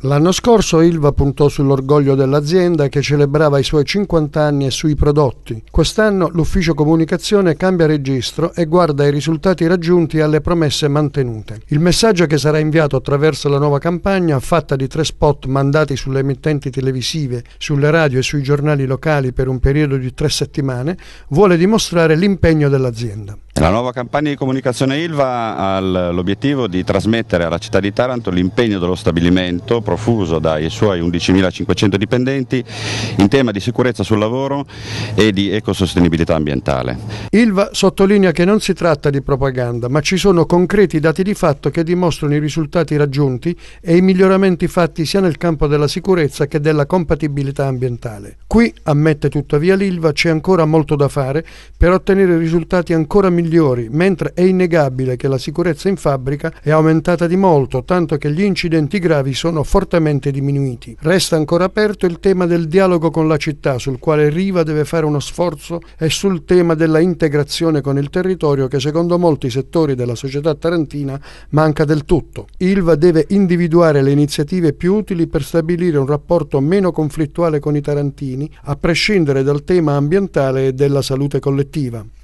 L'anno scorso Ilva puntò sull'orgoglio dell'azienda che celebrava i suoi 50 anni e sui prodotti. Quest'anno l'ufficio comunicazione cambia registro e guarda ai risultati raggiunti e alle promesse mantenute. Il messaggio che sarà inviato attraverso la nuova campagna, fatta di tre spot mandati sulle emittenti televisive, sulle radio e sui giornali locali per un periodo di tre settimane, vuole dimostrare l'impegno dell'azienda. La nuova campagna di comunicazione ILVA ha l'obiettivo di trasmettere alla città di Taranto l'impegno dello stabilimento profuso dai suoi 11.500 dipendenti in tema di sicurezza sul lavoro e di ecosostenibilità ambientale. ILVA sottolinea che non si tratta di propaganda, ma ci sono concreti dati di fatto che dimostrano i risultati raggiunti e i miglioramenti fatti sia nel campo della sicurezza che della compatibilità ambientale. Qui, ammette tuttavia l'ILVA, c'è ancora molto da fare per ottenere risultati ancora migliori migliori, mentre è innegabile che la sicurezza in fabbrica è aumentata di molto, tanto che gli incidenti gravi sono fortemente diminuiti. Resta ancora aperto il tema del dialogo con la città, sul quale Riva deve fare uno sforzo, e sul tema della integrazione con il territorio che secondo molti settori della società tarantina manca del tutto. Ilva deve individuare le iniziative più utili per stabilire un rapporto meno conflittuale con i tarantini, a prescindere dal tema ambientale e della salute collettiva.